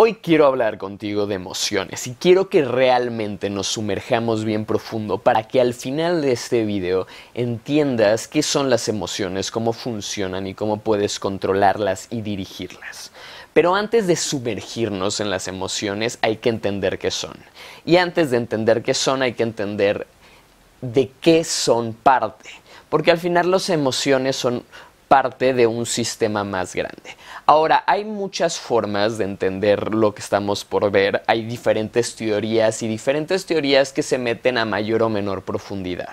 Hoy quiero hablar contigo de emociones y quiero que realmente nos sumerjamos bien profundo para que al final de este video entiendas qué son las emociones, cómo funcionan y cómo puedes controlarlas y dirigirlas. Pero antes de sumergirnos en las emociones hay que entender qué son. Y antes de entender qué son hay que entender de qué son parte. Porque al final las emociones son parte de un sistema más grande. Ahora, hay muchas formas de entender lo que estamos por ver, hay diferentes teorías y diferentes teorías que se meten a mayor o menor profundidad.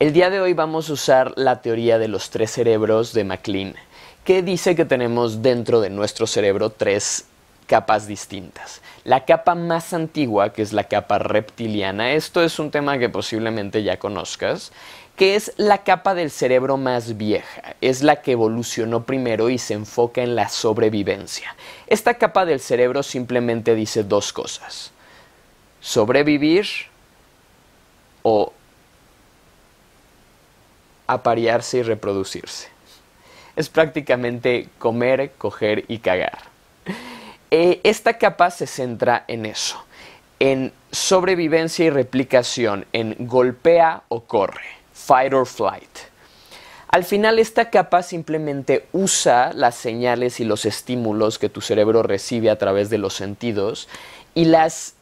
El día de hoy vamos a usar la teoría de los tres cerebros de MacLean, que dice que tenemos dentro de nuestro cerebro tres capas distintas. La capa más antigua, que es la capa reptiliana, esto es un tema que posiblemente ya conozcas, que es la capa del cerebro más vieja, es la que evolucionó primero y se enfoca en la sobrevivencia. Esta capa del cerebro simplemente dice dos cosas, sobrevivir o aparearse y reproducirse. Es prácticamente comer, coger y cagar. Eh, esta capa se centra en eso, en sobrevivencia y replicación, en golpea o corre fight or flight. Al final esta capa simplemente usa las señales y los estímulos que tu cerebro recibe a través de los sentidos y las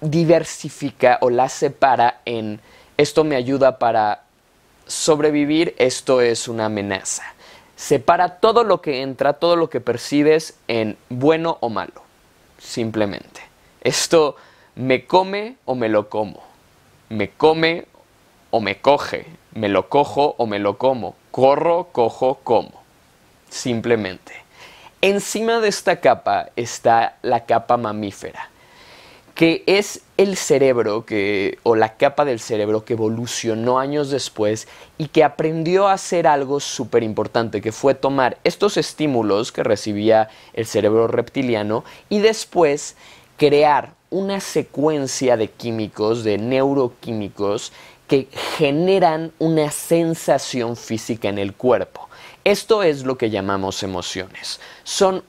diversifica o las separa en esto me ayuda para sobrevivir, esto es una amenaza. Separa todo lo que entra, todo lo que percibes en bueno o malo, simplemente. Esto me come o me lo como, me come o me coge, me lo cojo o me lo como. Corro, cojo, como. Simplemente. Encima de esta capa está la capa mamífera, que es el cerebro que, o la capa del cerebro que evolucionó años después y que aprendió a hacer algo súper importante, que fue tomar estos estímulos que recibía el cerebro reptiliano y después crear una secuencia de químicos, de neuroquímicos, que generan una sensación física en el cuerpo. Esto es lo que llamamos emociones. Son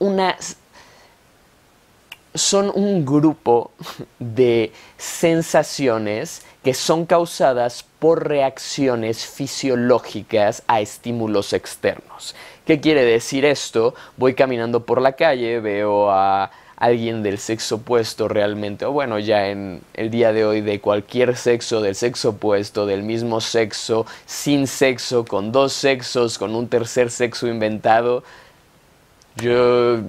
son un grupo de sensaciones que son causadas por reacciones fisiológicas a estímulos externos. ¿Qué quiere decir esto? Voy caminando por la calle, veo a alguien del sexo opuesto realmente, o bueno, ya en el día de hoy de cualquier sexo, del sexo opuesto, del mismo sexo, sin sexo, con dos sexos, con un tercer sexo inventado, yo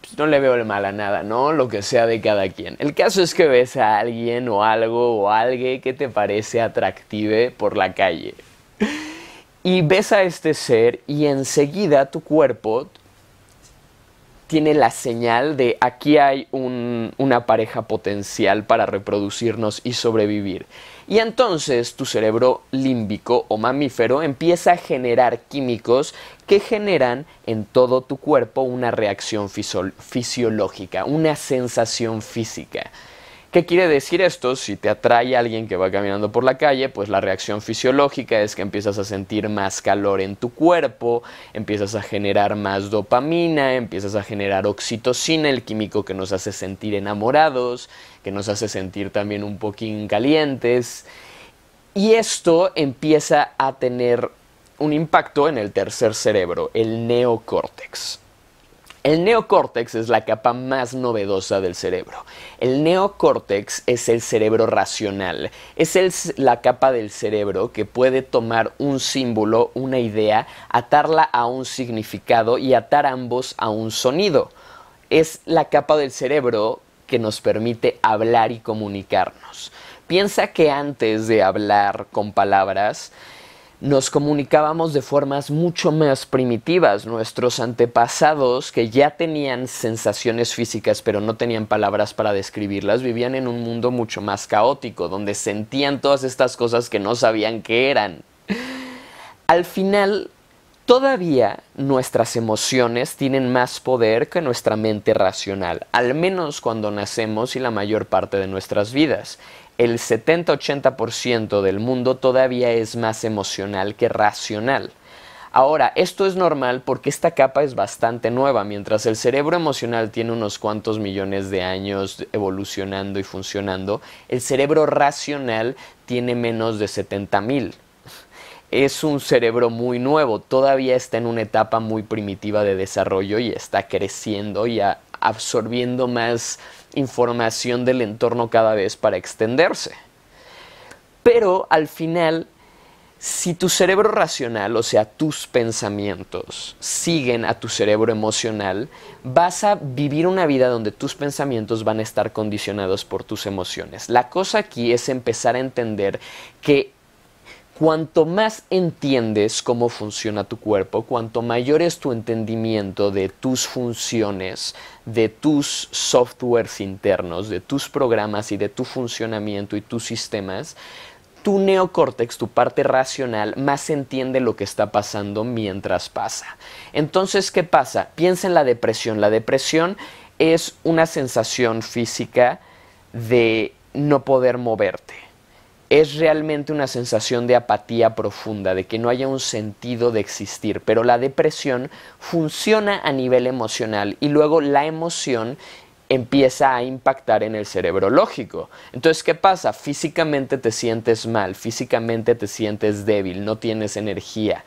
pues, no le veo el mal a nada, ¿no? Lo que sea de cada quien. El caso es que ves a alguien o algo o alguien que te parece atractive por la calle. Y ves a este ser y enseguida tu cuerpo, tiene la señal de aquí hay una pareja potencial para reproducirnos y sobrevivir. Y entonces tu cerebro límbico o mamífero empieza a generar químicos que generan en todo tu cuerpo una reacción fisiológica, una sensación física. ¿Qué quiere decir esto? Si te atrae alguien que va caminando por la calle, pues la reacción fisiológica es que empiezas a sentir más calor en tu cuerpo, empiezas a generar más dopamina, empiezas a generar oxitocina, el químico que nos hace sentir enamorados, que nos hace sentir también un poquín calientes. Y esto empieza a tener un impacto en el tercer cerebro, el neocórtex. El neocórtex es la capa más novedosa del cerebro. El neocórtex es el cerebro racional. Es la capa del cerebro que puede tomar un símbolo, una idea, atarla a un significado y atar ambos a un sonido. Es la capa del cerebro que nos permite hablar y comunicarnos. Piensa que antes de hablar con palabras, nos comunicábamos de formas mucho más primitivas. Nuestros antepasados, que ya tenían sensaciones físicas pero no tenían palabras para describirlas, vivían en un mundo mucho más caótico, donde sentían todas estas cosas que no sabían qué eran. Al final, todavía nuestras emociones tienen más poder que nuestra mente racional, al menos cuando nacemos y la mayor parte de nuestras vidas el 70-80% del mundo todavía es más emocional que racional. Ahora, esto es normal porque esta capa es bastante nueva, mientras el cerebro emocional tiene unos cuantos millones de años evolucionando y funcionando, el cerebro racional tiene menos de 70 mil. Es un cerebro muy nuevo, todavía está en una etapa muy primitiva de desarrollo y está creciendo y absorbiendo más información del entorno cada vez para extenderse. Pero al final, si tu cerebro racional, o sea, tus pensamientos, siguen a tu cerebro emocional, vas a vivir una vida donde tus pensamientos van a estar condicionados por tus emociones. La cosa aquí es empezar a entender que Cuanto más entiendes cómo funciona tu cuerpo, cuanto mayor es tu entendimiento de tus funciones, de tus softwares internos, de tus programas y de tu funcionamiento y tus sistemas, tu neocórtex, tu parte racional, más entiende lo que está pasando mientras pasa. Entonces, ¿qué pasa? Piensa en la depresión. La depresión es una sensación física de no poder moverte es realmente una sensación de apatía profunda, de que no haya un sentido de existir, pero la depresión funciona a nivel emocional y luego la emoción empieza a impactar en el cerebro lógico. Entonces, ¿qué pasa? Físicamente te sientes mal, físicamente te sientes débil, no tienes energía.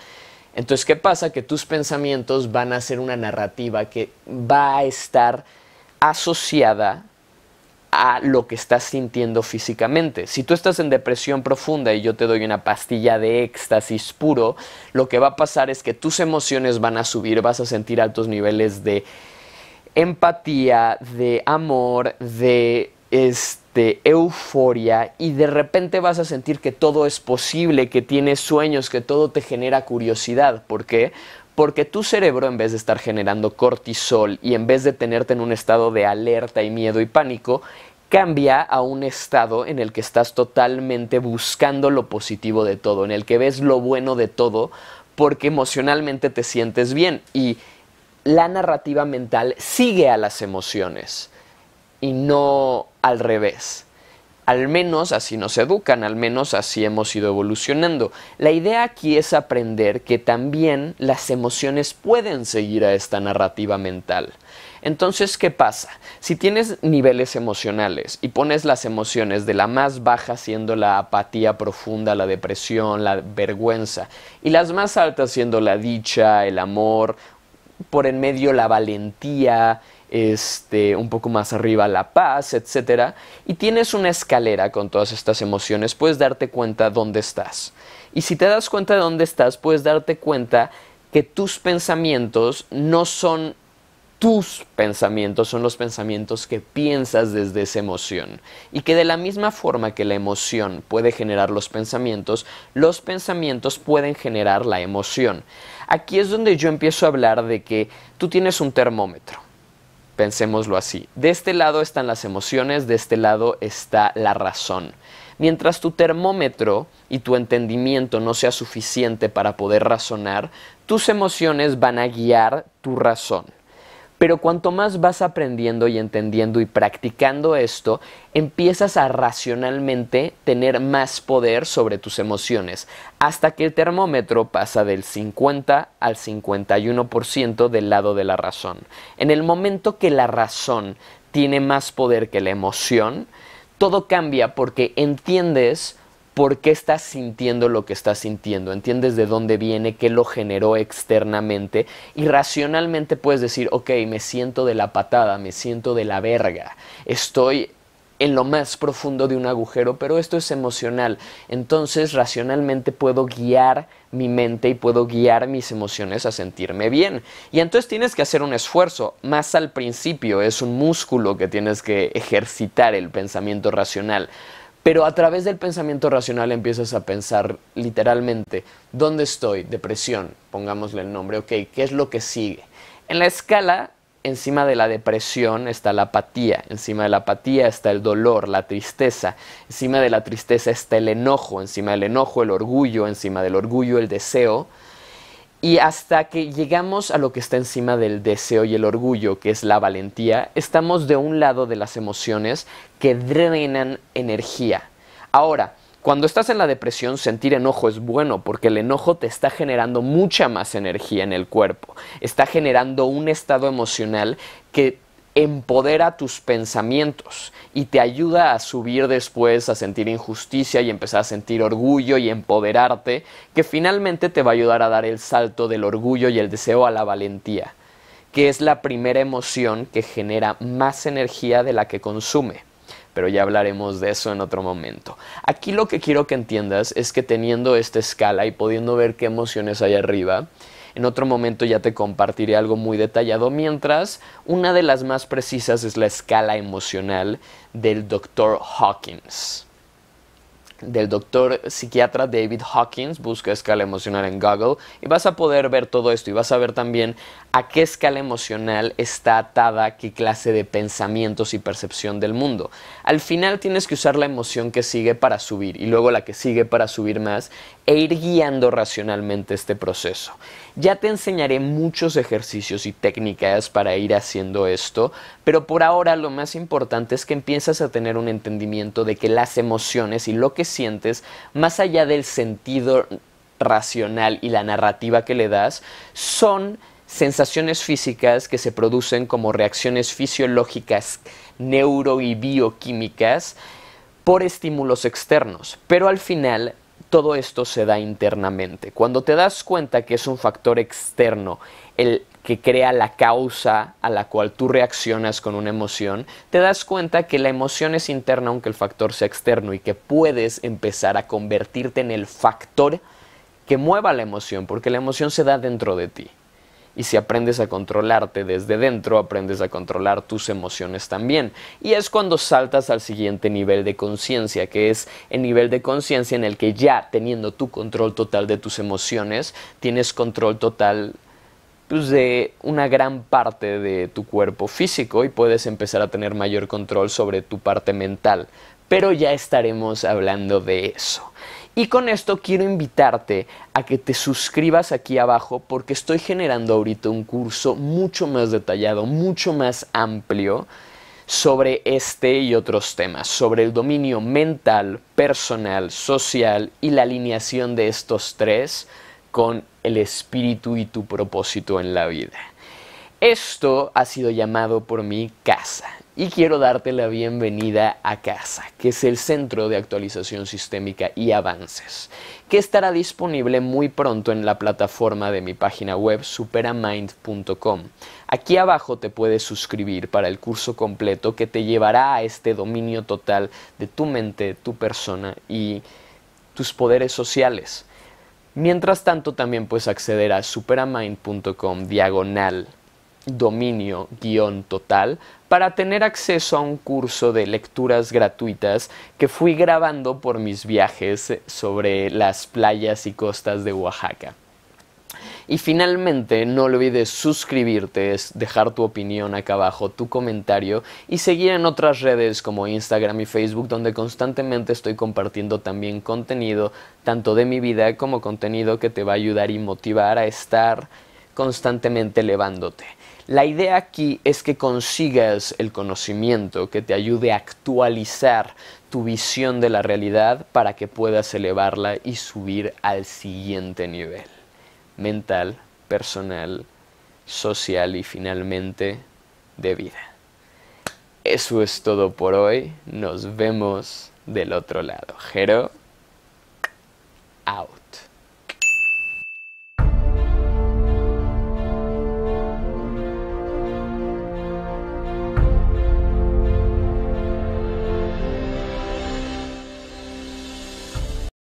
Entonces, ¿qué pasa? Que tus pensamientos van a ser una narrativa que va a estar asociada a lo que estás sintiendo físicamente. Si tú estás en depresión profunda y yo te doy una pastilla de éxtasis puro, lo que va a pasar es que tus emociones van a subir, vas a sentir altos niveles de empatía, de amor, de este, euforia y de repente vas a sentir que todo es posible, que tienes sueños, que todo te genera curiosidad. ¿Por qué? Porque tu cerebro, en vez de estar generando cortisol y en vez de tenerte en un estado de alerta y miedo y pánico, cambia a un estado en el que estás totalmente buscando lo positivo de todo, en el que ves lo bueno de todo, porque emocionalmente te sientes bien y la narrativa mental sigue a las emociones y no al revés. Al menos así nos educan, al menos así hemos ido evolucionando. La idea aquí es aprender que también las emociones pueden seguir a esta narrativa mental. Entonces, ¿qué pasa? Si tienes niveles emocionales y pones las emociones de la más baja siendo la apatía profunda, la depresión, la vergüenza, y las más altas siendo la dicha, el amor, por en medio la valentía, este, un poco más arriba la paz, etc. Y tienes una escalera con todas estas emociones, puedes darte cuenta dónde estás. Y si te das cuenta de dónde estás, puedes darte cuenta que tus pensamientos no son tus pensamientos, son los pensamientos que piensas desde esa emoción. Y que de la misma forma que la emoción puede generar los pensamientos, los pensamientos pueden generar la emoción. Aquí es donde yo empiezo a hablar de que tú tienes un termómetro Pensémoslo así. De este lado están las emociones, de este lado está la razón. Mientras tu termómetro y tu entendimiento no sea suficiente para poder razonar, tus emociones van a guiar tu razón. Pero cuanto más vas aprendiendo y entendiendo y practicando esto, empiezas a racionalmente tener más poder sobre tus emociones, hasta que el termómetro pasa del 50 al 51% del lado de la razón. En el momento que la razón tiene más poder que la emoción, todo cambia porque entiendes por qué estás sintiendo lo que estás sintiendo, entiendes de dónde viene, qué lo generó externamente y racionalmente puedes decir, ok, me siento de la patada, me siento de la verga, estoy en lo más profundo de un agujero, pero esto es emocional. Entonces racionalmente puedo guiar mi mente y puedo guiar mis emociones a sentirme bien. Y entonces tienes que hacer un esfuerzo, más al principio, es un músculo que tienes que ejercitar el pensamiento racional. Pero a través del pensamiento racional empiezas a pensar literalmente, ¿dónde estoy? Depresión, pongámosle el nombre, ok, ¿qué es lo que sigue? En la escala, encima de la depresión está la apatía, encima de la apatía está el dolor, la tristeza, encima de la tristeza está el enojo, encima del enojo el orgullo, encima del orgullo el deseo, y hasta que llegamos a lo que está encima del deseo y el orgullo, que es la valentía, estamos de un lado de las emociones que drenan energía. Ahora, cuando estás en la depresión, sentir enojo es bueno porque el enojo te está generando mucha más energía en el cuerpo. Está generando un estado emocional que empodera tus pensamientos y te ayuda a subir después a sentir injusticia y empezar a sentir orgullo y empoderarte, que finalmente te va a ayudar a dar el salto del orgullo y el deseo a la valentía, que es la primera emoción que genera más energía de la que consume. Pero ya hablaremos de eso en otro momento. Aquí lo que quiero que entiendas es que teniendo esta escala y pudiendo ver qué emociones hay arriba, en otro momento ya te compartiré algo muy detallado, mientras una de las más precisas es la escala emocional del doctor Hawkins del doctor psiquiatra David Hawkins, busca escala emocional en Google y vas a poder ver todo esto y vas a ver también a qué escala emocional está atada qué clase de pensamientos y percepción del mundo. Al final tienes que usar la emoción que sigue para subir y luego la que sigue para subir más e ir guiando racionalmente este proceso. Ya te enseñaré muchos ejercicios y técnicas para ir haciendo esto, pero por ahora lo más importante es que empiezas a tener un entendimiento de que las emociones y lo que sientes, más allá del sentido racional y la narrativa que le das, son sensaciones físicas que se producen como reacciones fisiológicas, neuro y bioquímicas por estímulos externos. Pero al final todo esto se da internamente. Cuando te das cuenta que es un factor externo el que crea la causa a la cual tú reaccionas con una emoción, te das cuenta que la emoción es interna aunque el factor sea externo y que puedes empezar a convertirte en el factor que mueva la emoción, porque la emoción se da dentro de ti. Y si aprendes a controlarte desde dentro, aprendes a controlar tus emociones también. Y es cuando saltas al siguiente nivel de conciencia, que es el nivel de conciencia en el que ya teniendo tu control total de tus emociones, tienes control total pues, de una gran parte de tu cuerpo físico y puedes empezar a tener mayor control sobre tu parte mental. Pero ya estaremos hablando de eso. Y con esto quiero invitarte a que te suscribas aquí abajo porque estoy generando ahorita un curso mucho más detallado, mucho más amplio sobre este y otros temas, sobre el dominio mental, personal, social y la alineación de estos tres con el espíritu y tu propósito en la vida. Esto ha sido llamado por mí casa y quiero darte la bienvenida a CASA, que es el Centro de Actualización Sistémica y Avances, que estará disponible muy pronto en la plataforma de mi página web superamind.com. Aquí abajo te puedes suscribir para el curso completo que te llevará a este dominio total de tu mente, tu persona y tus poderes sociales. Mientras tanto también puedes acceder a superamind.com diagonal dominio guión total para tener acceso a un curso de lecturas gratuitas que fui grabando por mis viajes sobre las playas y costas de Oaxaca. Y finalmente, no olvides suscribirte, dejar tu opinión acá abajo, tu comentario y seguir en otras redes como Instagram y Facebook donde constantemente estoy compartiendo también contenido, tanto de mi vida como contenido que te va a ayudar y motivar a estar constantemente elevándote. La idea aquí es que consigas el conocimiento que te ayude a actualizar tu visión de la realidad para que puedas elevarla y subir al siguiente nivel. Mental, personal, social y finalmente de vida. Eso es todo por hoy. Nos vemos del otro lado. Jero, out.